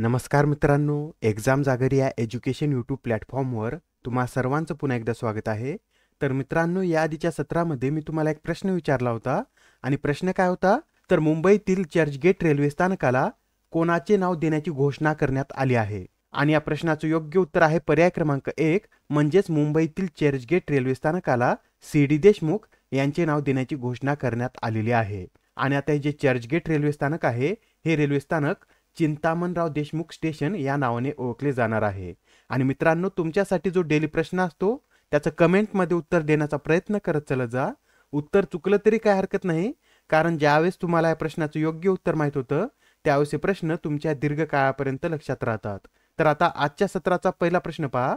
नमस्कार मित्रांनो एक्झाम जागर या एज्युकेशन यूट्यूब प्लॅटफॉर्मवर तुम्हा सर्वांचं पुन्हा एकदा स्वागत आहे तर मित्रांनो या आधीच्या सत्रामध्ये मी तुम्हाला एक प्रश्न विचारला होता आणि प्रश्न काय होता तर मुंबईतील चर्चगेट रेल्वे स्थानकाला कोणाचे नाव देण्याची घोषणा करण्यात आली आहे आणि या प्रश्नाचं योग्य उत्तर आहे पर्याय क्रमांक एक म्हणजेच मुंबईतील चर्चगेट रेल्वे स्थानकाला सी डी देशमुख यांचे नाव देण्याची घोषणा करण्यात आलेली आहे आणि आता हे जे चर्चगेट रेल्वे स्थानक आहे हे रेल्वे स्थानक चिंतामणराव देशमुख स्टेशन या नावाने ओळखले जाणार आहे आणि मित्रांनो तुमच्यासाठी जो डेली प्रश्न असतो त्याचं कमेंटमध्ये उत्तर देण्याचा प्रयत्न करत चला जा उत्तर चुकलं तरी काय हरकत नाही कारण ज्यावेळेस तुम्हाला या प्रश्नाचं योग्य उत्तर माहीत होतं त्यावेळेस हे प्रश्न तुमच्या दीर्घकाळापर्यंत लक्षात राहतात तर आता आजच्या सत्राचा पहिला प्रश्न पहा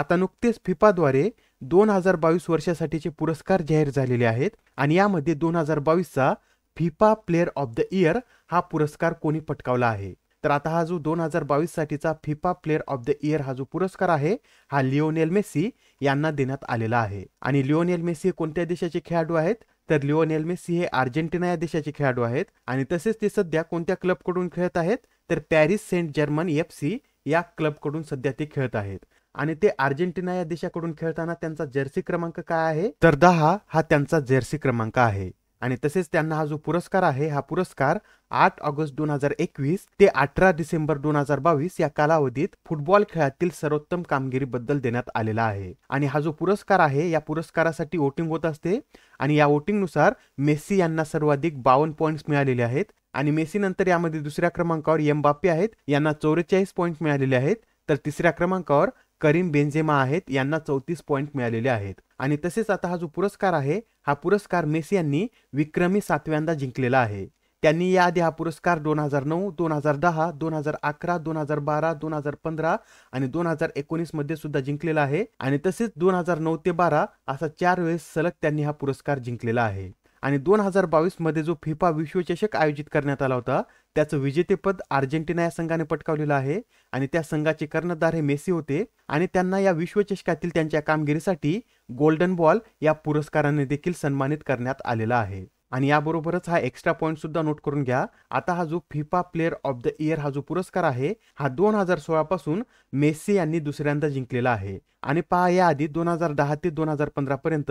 आता नुकतेच फिफाद्वारे दोन हजार बावीस वर्षासाठीचे पुरस्कार जाहीर झालेले आहेत आणि यामध्ये दोन हजार बावीसचा FIFA player of the year हा पुरस्कार कोणी पटकावला आहे तर आता हा जो दोन हजार बावीस साठीचा FIFA player of the year हा जो पुरस्कार आहे हा लिओनेल मेसी यांना देण्यात आलेला आहे आणि लिओनेल मेसी हे कोणत्या देशाचे खेळाडू आहेत तर लिओनेल मेसी हे अर्जेंटिना या देशाचे खेळाडू आहेत आणि तसेच ते सध्या कोणत्या क्लबकडून खेळत आहेत तर Paris Saint Germain F C या क्लबकडून सध्या ते खेळत आहेत आणि ते अर्जेंटिना या देशाकडून खेळताना त्यांचा जर्सी क्रमांक काय आहे तर दहा हा त्यांचा जर्सी क्रमांक आहे आणि तसेच त्यांना हा जो पुरस्कार आहे हा पुरस्कार आठ ऑगस्ट दोन हजार एकवीस ते अठरा डिसेंबर दोन हजार बावीस या कालावधीत फुटबॉल खेळातील सर्वोत्तम कामगिरीबद्दल देण्यात आलेला आहे आणि हा जो पुरस्कार आहे या पुरस्कारासाठी वोटिंग होत असते आणि या वोटिंगनुसार मेस्सी यांना सर्वाधिक बावन्न पॉईंट्स मिळालेले आहेत आणि मेस्सी नंतर यामध्ये दुसऱ्या क्रमांकावर एम बाप्पे आहेत यांना चौवेचाळीस पॉईंट मिळालेले आहेत तर तिसऱ्या क्रमांकावर करीम बेंझेमा आहेत यांना चौतीस पॉईंट मिळालेले आहेत आणि तसेच आता हा जो पुरस्कार आहे हा पुरस्कार मेसी यांनी विक्रमी सातव्यांदा जिंकलेला आहे त्यांनी याआधी हा पुरस्कार दोन हजार नऊ दोन हजार दहा दोन हजार अकरा दोन हजार बारा दोन हजार पंधरा आणि दोन हजार एकोणीस मध्ये सुद्धा जिंकलेला आहे आणि तसेच दोन हजार नऊ ते बारा असा चार वेळेस सलग त्यांनी हा पुरस्कार जिंकलेला आहे आणि दोन हजार बावीस मध्ये जो फिफा विश्वचषक आयोजित करण्यात आला होता त्याचं विजेतेपद अर्जेंटिना या संघाने पटकावलेलं आहे आणि त्या संघाचे कर्णधार हे मेसी होते आणि त्यांना या विश्वचषकातील त्यांच्या कामगिरीसाठी गोल्डन बॉल या पुरस्काराने देखील सन्मानित करण्यात आलेला आहे आणि याबरोबरच हा एक्स्ट्रा पॉईंट सुद्धा नोट करून घ्या आता हा जो FIFA player of the year हा जो पुरस्कार आहे हा दोन हजार सोळा पासून मेस्सी यांनी दुसऱ्यांदा जिंकलेला आहे आणि पहा याआधी दोन हजार दहा ते दोन हजार पर्यंत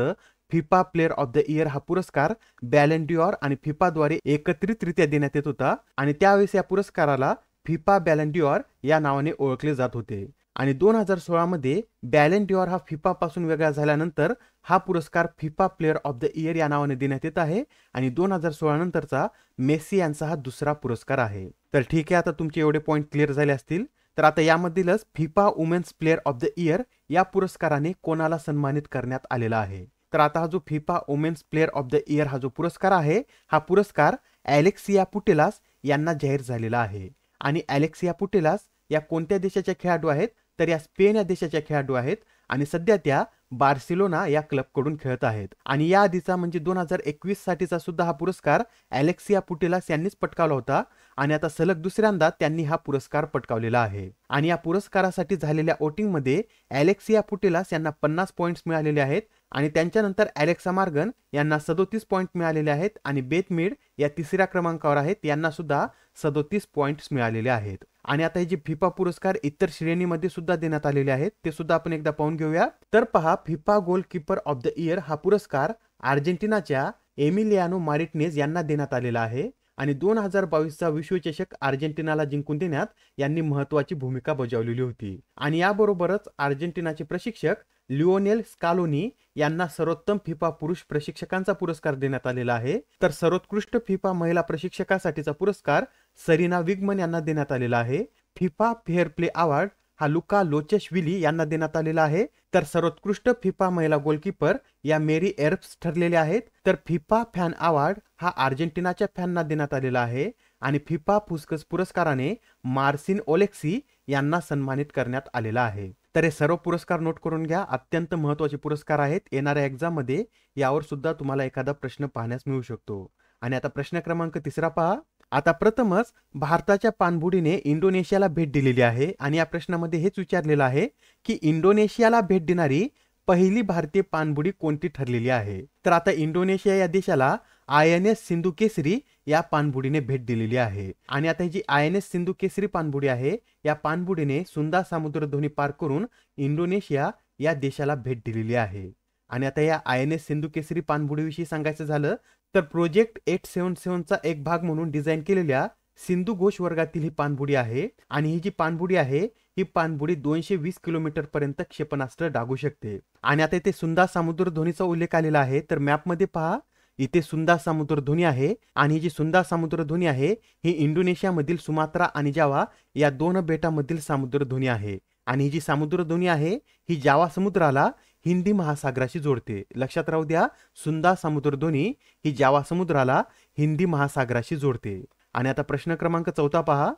FIFA player of the year हा पुरस्कार बॅलेंडिओर आणि फिफाद्वारे एकत्रितरित्या देण्यात येत होता आणि त्यावेळेस या पुरस्काराला फिफा बॅलेंडिओर या नावाने ओळखले जात होते आणि दोन हजार सोळामध्ये बॅलेंटिओर हा फिफापासून वेगळा झाल्यानंतर हा पुरस्कार FIFA player of the year या नावाने देण्यात येत आहे आणि दोन हजार सोळा नंतरचा मेस्सी यांचा हा दुसरा पुरस्कार आहे तर ठीक आहे आता तुमचे एवढे पॉईंट क्लिअर झाले असतील तर आता यामधीलच FIFA women's player of the year या पुरस्काराने कोणाला सन्मानित करण्यात आलेला आहे तर आता हा जो FIFA women's player of the year हा जो पुरस्कार आहे हा पुरस्कार अलेक्सिया पुटेलास यांना जाहीर झालेला आहे आणि अलेक्सिया पुटेलास या कोणत्या देशाच्या खेळाडू आहेत तर या स्पेन या देशाच्या खेळाडू आहेत आणि सध्या त्या बार्सिलोना या क्लबकडून खेळत आहेत आणि या आधीचा म्हणजे दोन हजार एकवीस साठीचा सुद्धा हा पुरस्कार अलेक्सिया पुटेलास यांनीच पटकावला होता आणि आता सलग दुसऱ्यांदा त्यांनी हा पुरस्कार पटकावलेला आहे आणि या पुरस्कारासाठी झालेल्या मध्ये अलेक्सिया पुटेलास यांना पन्नास पॉईंट्स मिळालेले आहेत आणि त्यांच्यानंतर अलेक्सा मार्गन यांना सदोतीस पॉइंट मिळालेले आहेत आणि बेथमिड या तिसऱ्या क्रमांकावर आहेत यांना सुद्धा सदोतीस पॉईंट्स मिळालेले आहेत आणि आता हे जे फिफा पुरस्कार इतर श्रेणीमध्ये सुद्धा देण्यात आलेले आहेत ते सुद्धा आपण एकदा पाहून घेऊया तर पहा FIFA goalkeeper of the year हा पुरस्कार अर्जेंटिनाच्या एमिलियानो मारिटनेज यांना देण्यात आलेला आहे आणि दोन हजार बावीसचा विश्वचषक अर्जेंटिनाला जिंकून देण्यात यांनी महत्वाची भूमिका बजावलेली होती आणि याबरोबरच अर्जेंटिनाचे प्रशिक्षक लिओनेल स्कालोनी यांना सर्वोत्तम फिफा पुरुष प्रशिक्षकांचा पुरस्कार देण्यात आलेला आहे तर सर्वोत्कृष्ट फिफा महिला प्रशिक्षकासाठीचा पुरस्कार सरीना विग्मन यांना देण्यात आलेला आहे फिफा फेअर प्ले अवॉर्ड हा लुका लोचेशविली यांना देण्यात आलेला आहे तर सर्वोत्कृष्ट फिफा महिला गोलकीपर या मेरी एर्प्स ठरलेल्या आहेत तर फिफा फॅन अवॉर्ड हा अर्जेंटिनाच्या फॅनना देण्यात आलेला आहे आणि फिफा फुसकस पुरस्काराने मार्सिन ओलेक्सी यांना सन्मानित करण्यात आलेला आहे तर हे सर्व पुरस्कार नोट करून घ्या अत्यंत महत्वाचे पुरस्कार आहेत येणाऱ्या मध्ये यावर सुद्धा तुम्हाला एखादा प्रश्न पाहण्यास मिळू शकतो आणि आता प्रश्न क्रमांक तिसरा पहा आता प्रथमच भारताच्या पाणबुडीने इंडोनेशियाला भेट दिलेली आहे आणि या प्रश्नामध्ये हेच विचारलेलं आहे की इंडोनेशियाला भेट देणारी पहिली भारतीय पाणबुडी कोणती ठरलेली आहे तर आता इंडोनेशिया या देशाला I N S Sindhu Kesari या पाणबुडीने भेट दिलेली आहे आणि आता जी I N S Sindhu Kesari पाणबुडी आहे या पाणबुडीने सुंदर ध्वनी पार करून इंडोनेशिया या देशाला भेट दिलेली आहे आणि आता या I N S Sindhu Kesari पाणबुडीविषयी सांगायचं झालं तर प्रोजेक्ट एट सेवन सेवनचा एक भाग म्हणून डिझाईन केलेल्या सिंधू घोष वर्गातील ही पाणबुडी आहे आणि ही जी पाणबुडी आहे ही पाणबुडी दोनशे वीस किलोमीटर पर्यंत क्षेपणास्त्र डागू शकते आणि आता इथे सुंदा ध्वनीचा उल्लेख आलेला आहे तर मॅपमध्ये पहा इथे सुंदा ध्वनी आहे आणि ही जी सुंदा ध्वनी आहे ही इंडोनेशियामधील सुमात्रा आणि जावा या दोन बेटामधील ध्वनी आहे आणि ही जी समुद्र ध्वनी आहे ही जावा समुद्राला हिंदी महासागराशी जोडते लक्षात राहू द्या सुंदा समुद्रध्वनी ही जावा समुद्राला हिंदी महासागराशी जोडते आणि आता प्रश्न क्रमांक चौथा पहा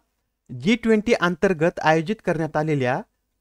जी ट्वेंटी अंतर्गत आयोजित करण्यात आलेल्या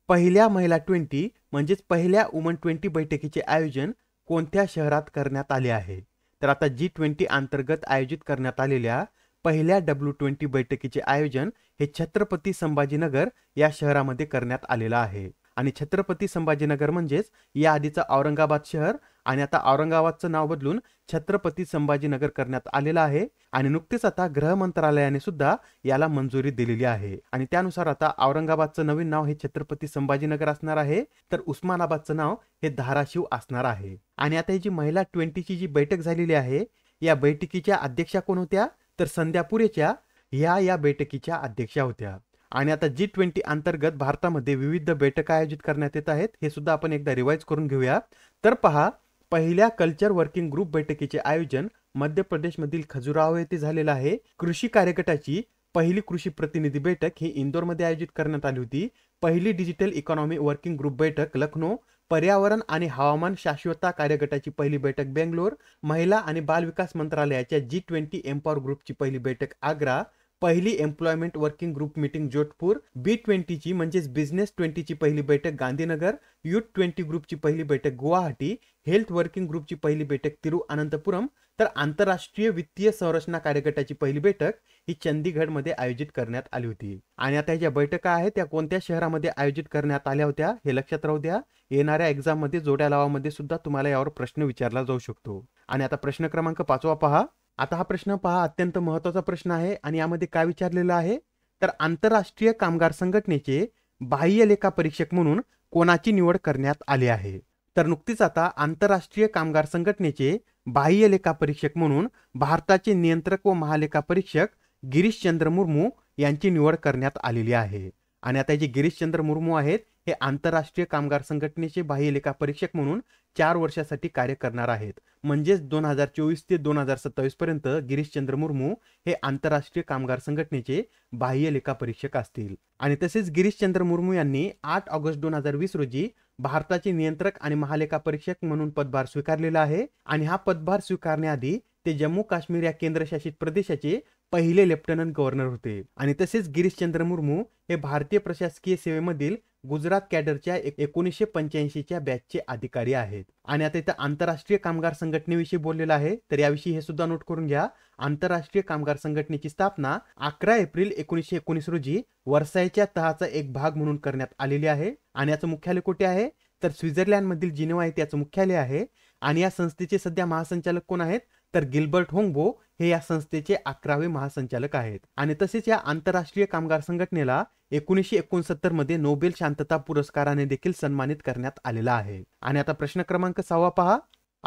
पहिल्या महिला ट्वेंटी म्हणजेच पहिल्या वुमन ट्वेंटी बैठकीचे आयोजन कोणत्या शहरात करण्यात आले आहे तर आता जी ट्वेंटी अंतर्गत आयोजित करण्यात आलेल्या पहिल्या डब्ल्यू ट्वेंटी बैठकीचे आयोजन हे छत्रपती संभाजीनगर या शहरामध्ये करण्यात आलेलं आहे आणि छत्रपती संभाजीनगर म्हणजेच या आधीचं औरंगाबाद शहर आणि आता औरंगाबादचं नाव बदलून छत्रपती संभाजीनगर करण्यात आलेलं आहे आणि नुकतेच आता गृह मंत्रालयाने सुद्धा याला मंजुरी दिलेली आहे आणि त्यानुसार आता औरंगाबादचं नवीन नाव हे छत्रपती संभाजीनगर असणार आहे तर उस्मानाबादचं नाव हे धाराशिव असणार आहे आणि आता ही जी महिला ट्वेंटीची जी बैठक झालेली आहे या बैठकीच्या अध्यक्षा कोण होत्या तर संध्यापुरेच्या या ह्या या बैठकीच्या अध्यक्षा होत्या आणि आता जी ट्वेंटी अंतर्गत भारतामध्ये विविध बैठका आयोजित करण्यात येत आहेत हे सुद्धा आपण एकदा रिवाईज करून घेऊया तर पहा पहिल्या कल्चर वर्किंग ग्रुप बैठकीचे आयोजन मध्य प्रदेशमधील खजुराहो येथे झालेलं आहे कृषी कार्यगटाची पहिली कृषी प्रतिनिधी बैठक ही इंदोरमध्ये आयोजित करण्यात आली होती पहिली डिजिटल इकॉनॉमी वर्किंग ग्रुप बैठक लखनौ पर्यावरण आणि हवामान शाश्वता कार्यगटाची पहिली बैठक बेंगलोर महिला आणि बाल विकास मंत्रालयाच्या जी ट्वेंटी एम्पॉवर ग्रुपची पहिली बैठक आग्रा पहिली employment working group meeting Jodhpur B ट्वेंटीची म्हणजेच बिझनेस ट्वेंटीची पहिली बैठक गांधीनगर युथ ट्वेंटी ग्रुपची पहिली बैठक गुवाहाटी हेल्थ वर्किंग ग्रुपची पहिली बैठक तिरुअनंतपुरम तर आंतरराष्ट्रीय वित्तीय संरचना कार्यगटाची पहिली बैठक ही चंदीगडमध्ये आयोजित करण्यात आली होती आणि आता ज्या बैठका आहेत त्या कोणत्या शहरामध्ये आयोजित करण्यात आल्या होत्या हे लक्षात राहू द्या येणाऱ्या एक्झाममध्ये जोड्या लावामध्ये सुद्धा तुम्हाला यावर प्रश्न विचारला जाऊ शकतो आणि आता प्रश्न क्रमांक पाचवा पहा आता हा प्रश्न पहा अत्यंत महत्त्वाचा प्रश्न आहे आणि यामध्ये काय विचारलेलं आहे तर आंतरराष्ट्रीय कामगार संघटनेचे बाह्य लेखा परीक्षक म्हणून कोणाची निवड करण्यात आली आहे तर नुकतीच आता आंतरराष्ट्रीय कामगार संघटनेचे बाह्य लेखा परीक्षक म्हणून भारताचे नियंत्रक व महालेखा परीक्षक गिरीशचंद्र मुर्मू यांची निवड करण्यात आलेली आहे आणि आता जे गिरीशचंद्र मुर्मू आहेत हे आंतरराष्ट्रीय कामगार संघटनेचे लेखा परीक्षक म्हणून चार वर्षासाठी कार्य करणार आहेत म्हणजेच दोन हजार चोवीस ते दोन हजार सत्तावीस पर्यंत गिरीशचंद्र मुर्मू हे आंतरराष्ट्रीय कामगार संघटनेचे बाह्य लेखा परीक्षक असतील आणि तसेच गिरीशचंद्र मुर्मू यांनी आठ ऑगस्ट दोन हजार वीस रोजी भारताचे नियंत्रक आणि महालेखा परीक्षक म्हणून पदभार स्वीकारलेला आहे आणि हा पदभार स्वीकारण्याआधी ते जम्मू काश्मीर या केंद्रशासित प्रदेशाचे पहिले लेफ्टनंट गव्हर्नर होते आणि तसेच गिरीशचंद्र मुर्मू हे भारतीय प्रशासकीय सेवेमधील गुजरात कॅडरच्या एकोणीसशे पंच्याऐंशीच्या बॅचचे अधिकारी आहेत आणि आता इथं आंतरराष्ट्रीय कामगार संघटनेविषयी बोललेलं आहे तर याविषयी हे सुद्धा नोट करून घ्या आंतरराष्ट्रीय कामगार संघटनेची स्थापना अकरा एप्रिल एकोणीसशे एकोणीस रोजी वर्सायच्या तहाचा एक भाग म्हणून करण्यात आलेली आहे आणि याचं मुख्यालय कुठे आहे तर मधील जिनेवा आहे याचं मुख्यालय आहे आणि या संस्थेचे सध्या महासंचालक कोण आहेत तर गिल्बर्ट होंगबो हे या संस्थेचे अकरावे महासंचालक आहेत आणि तसेच या आंतरराष्ट्रीय कामगार संघटनेला एकोणीसशे एकोणसत्तर मध्ये नोबेल शांतता पुरस्काराने देखील सन्मानित करण्यात आलेला आहे आणि आता प्रश्न क्रमांक सहावा पहा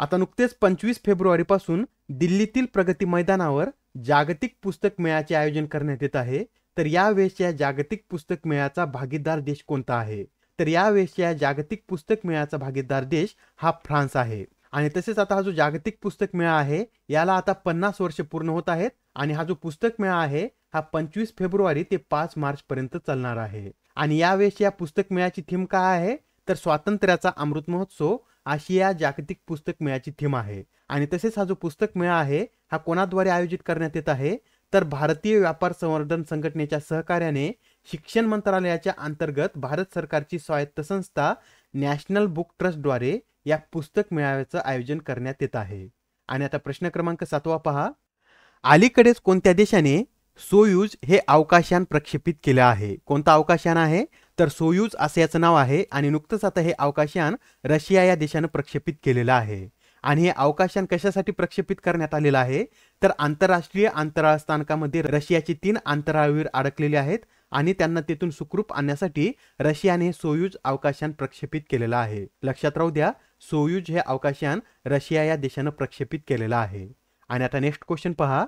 आता नुकतेच पंचवीस फेब्रुवारी पासून दिल्लीतील प्रगती मैदानावर जागतिक पुस्तक मेळ्याचे आयोजन करण्यात येत आहे तर या यावेळेसच्या जागतिक पुस्तक मेळ्याचा भागीदार देश कोणता आहे तर या यावेळेसच्या जागतिक पुस्तक मेळ्याचा भागीदार देश हा फ्रान्स आहे आणि तसेच आता हा जो जागतिक पुस्तक मेळा आहे याला आता पन्नास वर्ष पूर्ण होत आहेत आणि हा जो पुस्तक मेळा आहे हा पंचवीस फेब्रुवारी ते पाच मार्च पर्यंत चालणार आहे आणि यावेळेस या पुस्तक मेळ्याची थीम काय आहे तर स्वातंत्र्याचा अमृत महोत्सव अशी या जागतिक पुस्तक मेळ्याची थीम आहे आणि तसेच हा जो पुस्तक मेळा आहे हा कोणाद्वारे आयोजित करण्यात येत आहे तर भारतीय व्यापार संवर्धन संघटनेच्या सहकार्याने शिक्षण मंत्रालयाच्या अंतर्गत भारत सरकारची स्वायत्त संस्था नॅशनल बुक ट्रस्टद्वारे या पुस्तक मेळाव्याचं आयोजन करण्यात येत आहे आणि आता प्रश्न क्रमांक सातवा पहा अलीकडेच कोणत्या देशाने सोयूज हे अवकाशयान प्रक्षेपित केलं आहे कोणता अवकाशयान आहे तर सोयूज असं याचं नाव आहे आणि नुकतंच आता हे अवकाशयान रशिया या देशानं प्रक्षेपित केलेलं आहे आणि हे अवकाशयान कशासाठी प्रक्षेपित करण्यात आलेलं आहे तर आंतरराष्ट्रीय अंतराळ स्थानकामध्ये रशियाचे तीन अंतराळवीर अडकलेले आहेत आणि त्यांना तिथून सुखरूप आणण्यासाठी रशियाने सोयूज अवकाशयान प्रक्षेपित केलेलं आहे लक्षात राहू द्या सोयूज हे अवकाशयान रशिया या देशानं प्रक्षेपित केलेलं आहे आणि आता नेक्स्ट क्वेश्चन पहा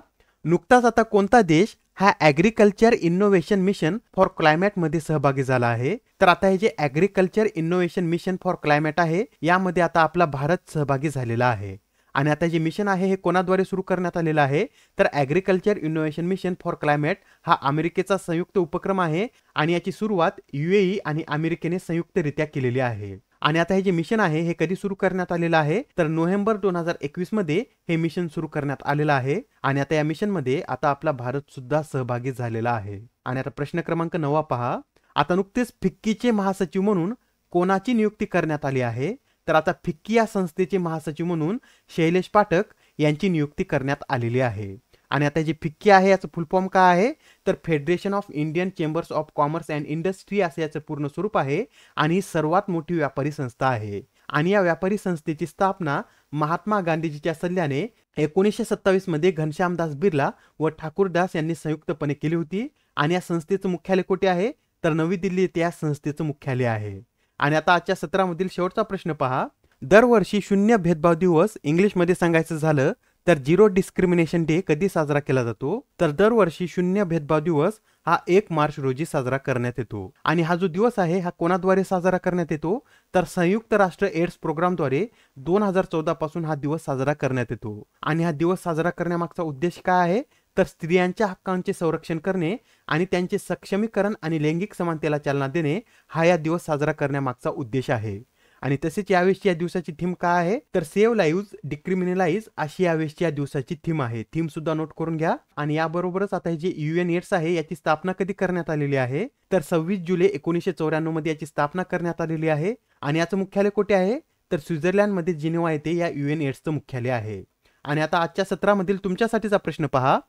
नुकताच आता कोणता देश हा ॲग्रिकल्चर इनोव्हेशन मिशन फॉर मध्ये सहभागी झाला आहे तर आता हे जे agriculture innovation mission for climate आहे यामध्ये आता आपला भारत सहभागी झालेला आहे आणि आता जे मिशन आहे हे कोणाद्वारे सुरू करण्यात आलेलं आहे तर agriculture innovation mission for climate हा अमेरिकेचा संयुक्त उपक्रम आहे आणि याची सुरुवात युएई आणि अमेरिकेने संयुक्तरित्या केलेली आहे आणि आता हे जे मिशन आहे हे कधी सुरू करण्यात आलेलं आहे तर नोव्हेंबर दोन हजार एकवीस मध्ये हे मिशन सुरू करण्यात आलेलं आहे आणि आता या मिशन मध्ये आता आपला भारत सुद्धा सहभागी झालेला आहे आणि आता प्रश्न क्रमांक नवा पहा आता नुकतेच फिक्कीचे महासचिव म्हणून कोणाची नियुक्ती करण्यात आली आहे तर आता फिक्की या संस्थेचे महासचिव म्हणून शैलेश पाठक यांची नियुक्ती करण्यात आलेली आहे आणि आता जी फिक्की आहे याचं फुलफॉर्म काय आहे तर federation of Indian chambers of commerce and industry असे याचं पूर्ण स्वरूप आहे आणि ही सर्वात मोठी व्यापारी संस्था आहे आणि या व्यापारी संस्थेची स्थापना महात्मा गांधीजीच्या सल्ल्याने एकोणीसशे मध्ये घनश्यामदास बिर्ला व ठाकूरदास यांनी संयुक्तपणे केली होती आणि या संस्थेचं मुख्यालय कुठे आहे तर नवी दिल्ली येथे या संस्थेचं मुख्यालय आहे आणि आता आजच्या सत्रामधील शेवटचा प्रश्न पहा दरवर्षी शून्य भेदभाव दिवस इंग्लिशमध्ये सांगायचं झालं तर झिरो डिस्क्रिमिनेशन डे कधी साजरा केला जातो तर दरवर्षी शून्य भेदभाव दिवस हा एक मार्च रोजी साजरा करण्यात येतो आणि हा जो दिवस आहे हा कोणाद्वारे साजरा करण्यात येतो तर संयुक्त राष्ट्र एड्स प्रोग्रामद्वारे दोन हजार चौदा पासून हा दिवस साजरा करण्यात येतो आणि हा दिवस साजरा करण्यामागचा उद्देश काय आहे तर स्त्रियांच्या हक्कांचे संरक्षण करणे आणि त्यांचे सक्षमीकरण आणि लैंगिक समानतेला चालना देणे हा या दिवस साजरा करण्यामागचा उद्देश आहे आणि तसेच यावेळेसची या दिवसाची थीम काय आहे तर सेव्ह लाईव्ह डिक्रिमिनलाइज अशी यावेळेसची या दिवसाची थीम आहे थीम सुद्धा नोट करून घ्या आणि याबरोबरच आता हे जे युएन एड्स आहे याची स्थापना कधी करण्यात आलेली आहे तर सव्वीस जुलै एकोणीसशे चौऱ्याण्णव मध्ये याची स्थापना करण्यात आलेली आहे आणि याचं मुख्यालय कुठे आहे तर स्वित्झर्लंड मध्ये जिनेवा येथे या युएन एड्सचं मुख्यालय आहे आणि आता आजच्या सत्रामधील तुमच्यासाठीचा प्रश्न पहा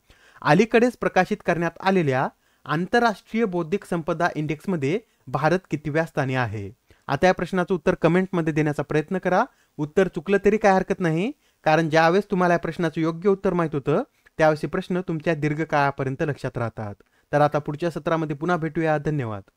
अलीकडेच प्रकाशित करण्यात आलेल्या आंतरराष्ट्रीय बौद्धिक संपदा इंडेक्समध्ये भारत कितव्या स्थानी आहे आता या प्रश्नाचं उत्तर कमेंटमध्ये देण्याचा प्रयत्न करा उत्तर चुकलं तरी काय हरकत नाही कारण ज्यावेळेस तुम्हाला या प्रश्नाचं योग्य उत्तर माहीत होतं त्यावेळेस प्रश्न तुमच्या दीर्घकाळापर्यंत लक्षात राहतात तर आता पुढच्या सत्रामध्ये पुन्हा भेटूया धन्यवाद